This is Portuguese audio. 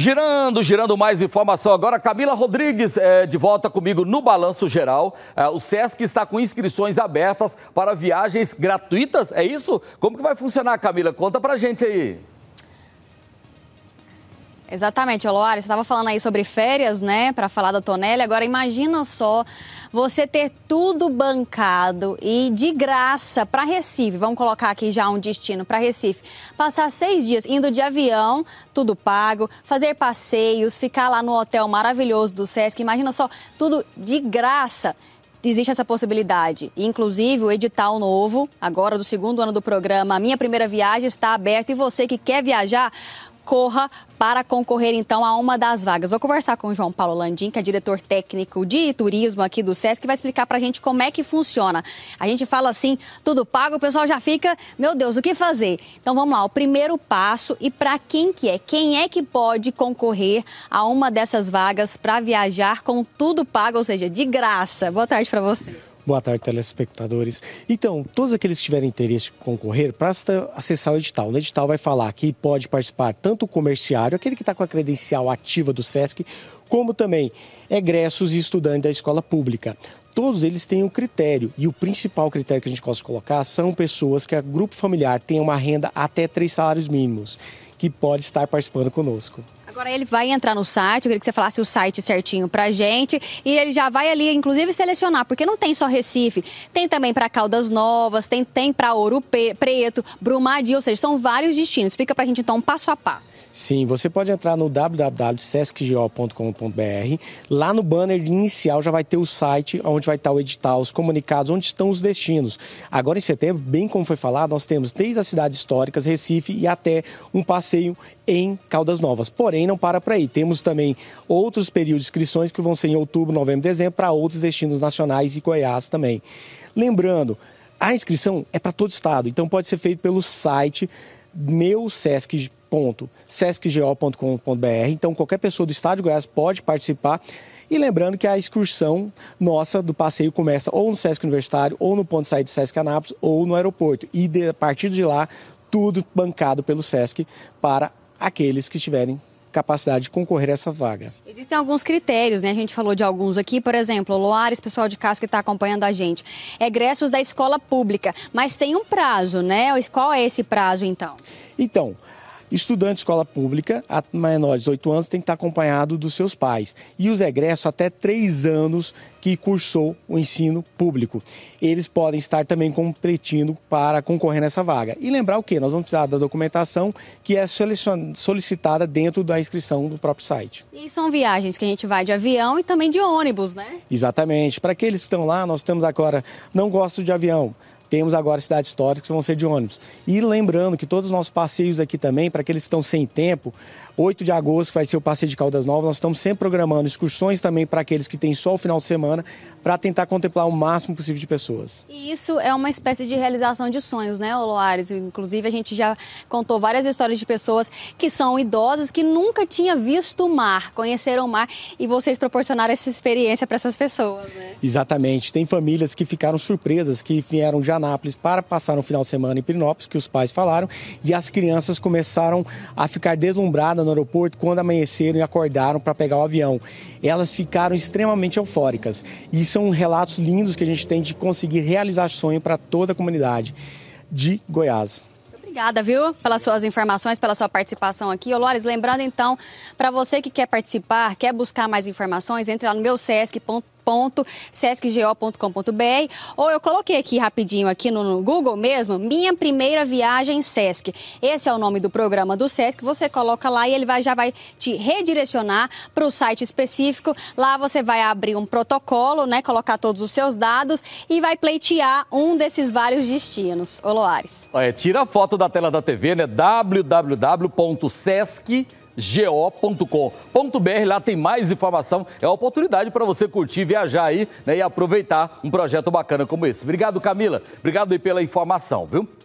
Girando, girando mais informação agora. Camila Rodrigues é, de volta comigo no Balanço Geral. É, o SESC está com inscrições abertas para viagens gratuitas, é isso? Como que vai funcionar, Camila? Conta pra gente aí. Exatamente, Oloara, você estava falando aí sobre férias, né, para falar da Tonelli. Agora imagina só você ter tudo bancado e de graça para Recife. Vamos colocar aqui já um destino para Recife. Passar seis dias indo de avião, tudo pago, fazer passeios, ficar lá no hotel maravilhoso do Sesc. Imagina só, tudo de graça existe essa possibilidade. Inclusive, o edital novo, agora do segundo ano do programa, a Minha Primeira Viagem, está aberta e você que quer viajar corra para concorrer então a uma das vagas. Vou conversar com o João Paulo Landim, que é diretor técnico de turismo aqui do SESC, que vai explicar para a gente como é que funciona. A gente fala assim, tudo pago, o pessoal já fica, meu Deus, o que fazer? Então vamos lá, o primeiro passo e para quem que é? Quem é que pode concorrer a uma dessas vagas para viajar com tudo pago, ou seja, de graça? Boa tarde para você. Boa tarde, telespectadores. Então, todos aqueles que tiverem interesse em concorrer, basta acessar o edital. No edital vai falar que pode participar tanto o comerciário, aquele que está com a credencial ativa do SESC, como também egressos e estudantes da escola pública. Todos eles têm um critério, e o principal critério que a gente pode colocar são pessoas que a grupo familiar tenha uma renda até três salários mínimos, que pode estar participando conosco. Agora ele vai entrar no site, eu queria que você falasse o site certinho pra gente. E ele já vai ali, inclusive, selecionar, porque não tem só Recife, tem também para Caldas Novas, tem, tem para Ouro Preto, Brumadinho, ou seja, são vários destinos. Explica pra gente então passo a passo. Sim, você pode entrar no www.sescgo.com.br. Lá no banner inicial já vai ter o site onde vai estar o edital, os comunicados, onde estão os destinos. Agora em setembro, bem como foi falado, nós temos desde as cidades históricas, Recife e até um passeio em Caldas Novas. Porém, porém não para por aí. Temos também outros períodos de inscrições que vão ser em outubro, novembro, dezembro, para outros destinos nacionais e Goiás também. Lembrando, a inscrição é para todo estado, então pode ser feito pelo site meu Sesc sescgo.com.br. Então, qualquer pessoa do estado de Goiás pode participar. E lembrando que a excursão nossa do passeio começa ou no Sesc Universitário, ou no ponto de saída do Sesc Anápolis, ou no aeroporto. E de, a partir de lá, tudo bancado pelo Sesc para aqueles que estiverem capacidade de concorrer a essa vaga. Existem alguns critérios, né? A gente falou de alguns aqui, por exemplo, o Loares, pessoal de casa que está acompanhando a gente, é egressos da escola pública, mas tem um prazo, né? Qual é esse prazo, então? Então, Estudante de escola pública, menor de 18 anos, tem que estar acompanhado dos seus pais. E os egressos até 3 anos que cursou o ensino público. Eles podem estar também competindo para concorrer nessa vaga. E lembrar o que? Nós vamos precisar da documentação que é solicitada dentro da inscrição do próprio site. E são viagens que a gente vai de avião e também de ônibus, né? Exatamente. Para aqueles que estão lá, nós temos agora, não gosto de avião, temos agora cidades históricas que vão ser de ônibus. E lembrando que todos os nossos passeios aqui também, para aqueles que estão sem tempo, 8 de agosto vai ser o passeio de Caldas Novas, nós estamos sempre programando excursões também para aqueles que têm só o final de semana, para tentar contemplar o máximo possível de pessoas. E isso é uma espécie de realização de sonhos, né, oloares Inclusive, a gente já contou várias histórias de pessoas que são idosas, que nunca tinha visto o mar, conheceram o mar e vocês proporcionaram essa experiência para essas pessoas, né? Exatamente. Tem famílias que ficaram surpresas, que vieram já Anápolis para passar um final de semana em Pirinópolis, que os pais falaram, e as crianças começaram a ficar deslumbradas no aeroporto quando amanheceram e acordaram para pegar o avião. Elas ficaram extremamente eufóricas e são relatos lindos que a gente tem de conseguir realizar sonho para toda a comunidade de Goiás. Obrigada, viu, pelas suas informações, pela sua participação aqui. Olores, lembrando então, para você que quer participar, quer buscar mais informações, entre lá no meu sesc.com www.sescgo.com.br ou eu coloquei aqui rapidinho aqui no, Google mesmo, minha primeira viagem Sesc. Esse é o nome do programa do Sesc, você coloca lá e ele vai, já vai te redirecionar para o site específico. Lá você vai abrir um protocolo, né, colocar todos os seus dados e vai pleitear um desses vários destinos. Ô Loares. É, tira a foto da tela da TV, né, www.sesc.com.br go.com.br. Lá tem mais informação. É uma oportunidade para você curtir, viajar aí né, e aproveitar um projeto bacana como esse. Obrigado, Camila. Obrigado aí pela informação, viu?